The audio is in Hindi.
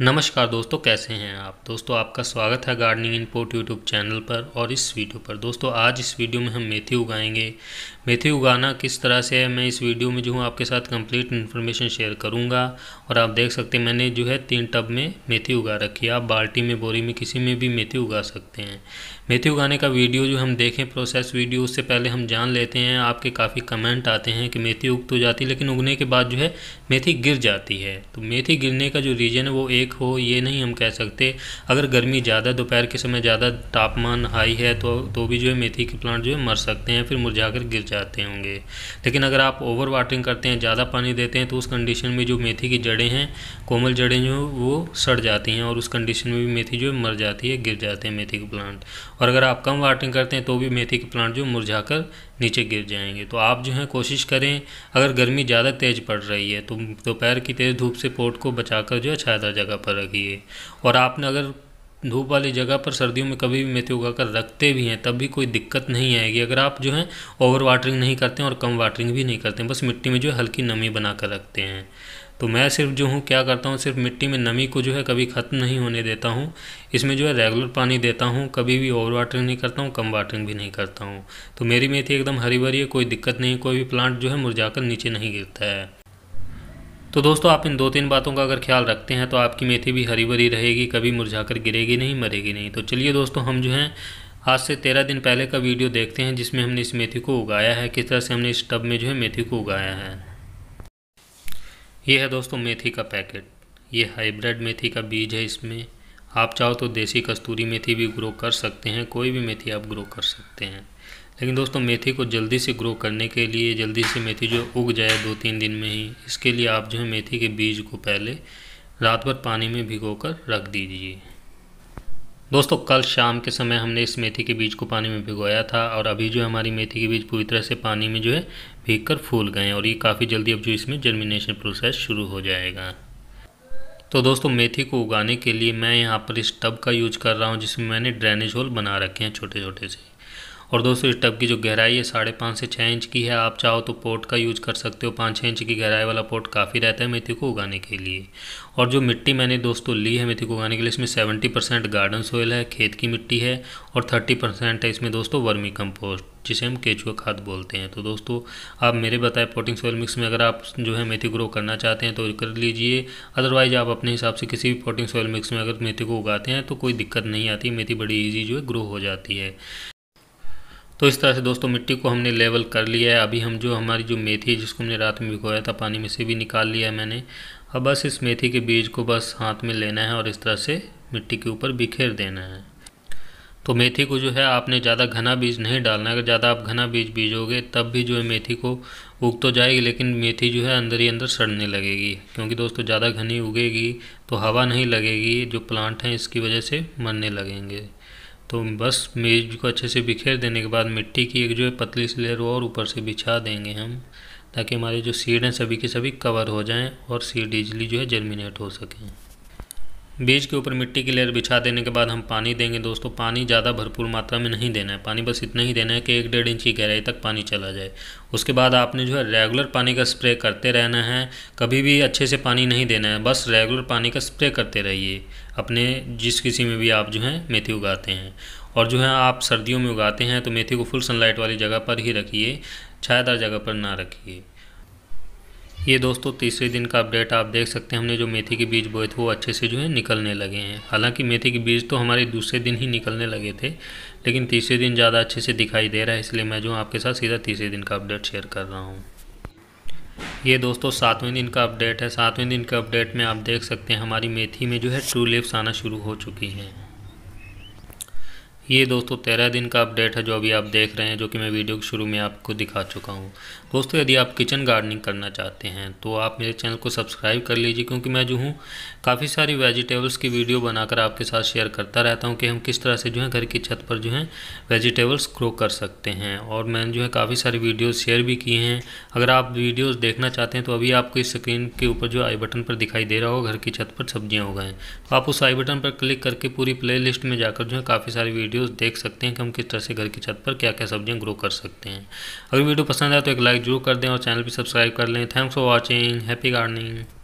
नमस्कार दोस्तों कैसे हैं आप दोस्तों आपका स्वागत है गार्डनिंग इनपोर्ट यूट्यूब चैनल पर और इस वीडियो पर दोस्तों आज इस वीडियो में हम मेथी उगाएंगे मेथी उगाना किस तरह से है मैं इस वीडियो में जो हूँ आपके साथ कंप्लीट इन्फॉर्मेशन शेयर करूँगा और आप देख सकते हैं मैंने जो है तीन टब में मेथी उगा रखी है आप बाल्टी में बोरी में किसी में भी मेथी उगा सकते हैं मेथी उगाने का वीडियो जो हम देखें प्रोसेस वीडियो उससे पहले हम जान लेते हैं आपके काफ़ी कमेंट आते हैं कि मेथी उग तो जाती है लेकिन उगने के बाद जो है मेथी गिर जाती है तो मेथी गिरने का जो रीज़न है वो एक एक हो ये नहीं हम कह सकते अगर गर्मी ज़्यादा दोपहर के समय ज़्यादा तापमान हाई है तो तो भी जो है मेथी के प्लांट जो है मर सकते हैं फिर मुरझा कर गिर जाते होंगे लेकिन अगर आप ओवर वाटरिंग करते हैं ज़्यादा पानी देते हैं तो उस कंडीशन में जो मेथी की जड़ें हैं कोमल जड़ें जो वो सड़ जाती हैं और उस कंडीशन में भी मेथी जो है मर जाती है गिर जाते हैं मेथी के प्लांट और अगर आप कम वाटरिंग करते हैं तो भी मेथी के प्लांट जो मुरझा नीचे गिर जाएंगे तो आप जो है कोशिश करें अगर गर्मी ज़्यादा तेज़ पड़ रही है तो दोपहर की तेज़ धूप से पोट को बचाकर जो है छायादार जगह पर रखिए और आपने अगर धूप वाली जगह पर सर्दियों में कभी भी मेथी उगा कर रखते भी हैं तब भी कोई दिक्कत नहीं आएगी अगर आप जो है ओवर वाटरिंग नहीं करते हैं और कम वाटरिंग भी नहीं करते हैं बस मिट्टी में जो है हल्की नमी बना कर रखते हैं तो मैं सिर्फ जो हूँ क्या करता हूँ सिर्फ मिट्टी में नमी को जो है कभी ख़त्म नहीं होने देता हूँ इसमें जो है रेगुलर पानी देता हूँ कभी भी ओवर वाटरिंग नहीं करता हूँ कम वाटरिंग भी नहीं करता हूँ तो मेरी मेथी एकदम हरी भरी है कोई दिक्कत नहीं कोई भी प्लांट जो है मुरझाकर नीचे नहीं गिरता है तो दोस्तों आप इन दो तीन बातों का अगर ख्याल रखते हैं तो आपकी मेथी भी हरी भरी रहेगी कभी मुरझाकर गिरेगी नहीं मरेगी नहीं तो चलिए दोस्तों हम जो हैं आज से तेरह दिन पहले का वीडियो देखते हैं जिसमें हमने इस मेथी को उगाया है किस तरह से हमने इस टब में जो है मेथी को उगाया है ये है दोस्तों मेथी का पैकेट ये हाइब्रिड मेथी का बीज है इसमें आप चाहो तो देसी कस्तूरी मेथी भी ग्रो कर सकते हैं कोई भी मेथी आप ग्रो कर सकते हैं लेकिन दोस्तों मेथी को जल्दी से ग्रो करने के लिए जल्दी से मेथी जो उग जाए दो तीन दिन में ही इसके लिए आप जो है मेथी के बीज को पहले रात भर पानी में भिगो कर रख दीजिए दोस्तों कल शाम के समय हमने इस मेथी के बीज को पानी में भिगोया था और अभी जो हमारी मेथी के बीज पूरी तरह से पानी में जो है भीग कर फूल गए हैं और ये काफ़ी जल्दी अब जो इसमें जर्मिनेशन प्रोसेस शुरू हो जाएगा तो दोस्तों मेथी को उगाने के लिए मैं यहाँ पर इस टब का यूज कर रहा हूँ जिसमें मैंने ड्रेनेज होल बना रखे हैं छोटे छोटे से और दोस्तों इस टब की जो गहराई है साढ़े पाँच से छः इंच की है आप चाहो तो पोट का यूज कर सकते हो पाँच छः इंच की गहराई वाला पोट काफ़ी रहता है मेथी को उगाने के लिए और जो मिट्टी मैंने दोस्तों ली है मेथी को उगाने के लिए इसमें सेवेंटी परसेंट गार्डन सोयल है खेत की मिट्टी है और थर्टी परसेंट है इसमें दोस्तों वर्मी कंपोस्ट जिसे हम केचुआ खाद बोलते हैं तो दोस्तों आप मेरे बताए पोटिंग सोयल मिक्स में अगर आप जो है मेथी ग्रो करना चाहते हैं तो कर लीजिए अदरवाइज आप अपने हिसाब से किसी भी पोटिंग सोयल मिक्स में अगर मेथी को उगाते हैं तो कोई दिक्कत नहीं आती मेथी बड़ी ईजी जो है ग्रो हो जाती है तो इस तरह से दोस्तों मिट्टी को हमने लेवल कर लिया है अभी हम जो हमारी जो मेथी है जिसको हमने रात में भिगोया था पानी में से भी निकाल लिया है मैंने अब बस इस मेथी के बीज को बस हाथ में लेना है और इस तरह से मिट्टी के ऊपर बिखेर देना है तो मेथी को जो है आपने ज़्यादा घना बीज नहीं डालना है अगर ज़्यादा आप घना बीज बीजोगे तब भी जो है मेथी को उग तो जाएगी लेकिन मेथी जो है अंदर ही अंदर सड़ने लगेगी क्योंकि दोस्तों ज़्यादा घनी उगेगी तो हवा नहीं लगेगी जो प्लांट हैं इसकी वजह से मरने लगेंगे तो बस मेज को अच्छे से बिखेर देने के बाद मिट्टी की एक जो है पतली सी लेयर और ऊपर से बिछा देंगे हम ताकि हमारे जो सीड हैं सभी के सभी कवर हो जाएं और सीड इजली जो है जर्मिनेट हो सकें बीज के ऊपर मिट्टी की लेयर बिछा देने के बाद हम पानी देंगे दोस्तों पानी ज़्यादा भरपूर मात्रा में नहीं देना है पानी बस इतना ही देना है कि एक डेढ़ इंच की गहराई तक पानी चला जाए उसके बाद आपने जो है रेगुलर पानी का स्प्रे करते रहना है कभी भी अच्छे से पानी नहीं देना है बस रेगुलर पानी का स्प्रे करते रहिए अपने जिस किसी में भी आप जो है मेथी उगाते हैं और जो है आप सर्दियों में उगाते हैं तो मेथी को फुल सनलाइट वाली जगह पर ही रखिए छायादार जगह पर ना रखिए ये दोस्तों तीसरे दिन का अपडेट आप देख सकते हैं हमने जो मेथी के बीज बोए थे वो अच्छे से जो है निकलने लगे हैं हालांकि मेथी के बीज तो हमारे दूसरे दिन ही निकलने लगे थे लेकिन तीसरे दिन ज़्यादा अच्छे से दिखाई दे रहा है इसलिए मैं जो आपके साथ सीधा तीसरे दिन का अपडेट शेयर कर रहा हूँ ये दोस्तों सातवें दिन का अपडेट है सातवें दिन के अपडेट में आप देख सकते हैं हमारी मेथी में जो है ट्रू लिप्स आना शुरू हो चुकी हैं ये दोस्तों तेरह दिन का अपडेट है जो अभी आप देख रहे हैं जो कि मैं वीडियो के शुरू में आपको दिखा चुका हूँ दोस्तों यदि आप किचन गार्डनिंग करना चाहते हैं तो आप मेरे चैनल को सब्सक्राइब कर लीजिए क्योंकि मैं जो हूँ काफ़ी सारी वेजिटेबल्स की वीडियो बनाकर आपके साथ शेयर करता रहता हूँ कि हम किस तरह से जो है घर की छत पर जो है वेजिटेबल्स ग्रो कर सकते हैं और मैंने जो है काफ़ी सारी वीडियोज़ शेयर भी किए हैं अगर आप वीडियोज़ देखना चाहते हैं तो अभी आपको इस स्क्रीन के ऊपर जो आई बटन पर दिखाई दे रहा हो घर की छत पर सब्जियाँ हो तो आप उस आई बटन पर क्लिक करके पूरी प्ले में जाकर जो है काफ़ी सारी वीडियो वीडियोस देख सकते हैं कि हम किस तरह से घर की छत पर क्या क्या सब्जियां ग्रो कर सकते हैं अगर वीडियो पसंद आए तो एक लाइक जरूर कर दें और चैनल भी सब्सक्राइब कर लें thanks for watching happy gardening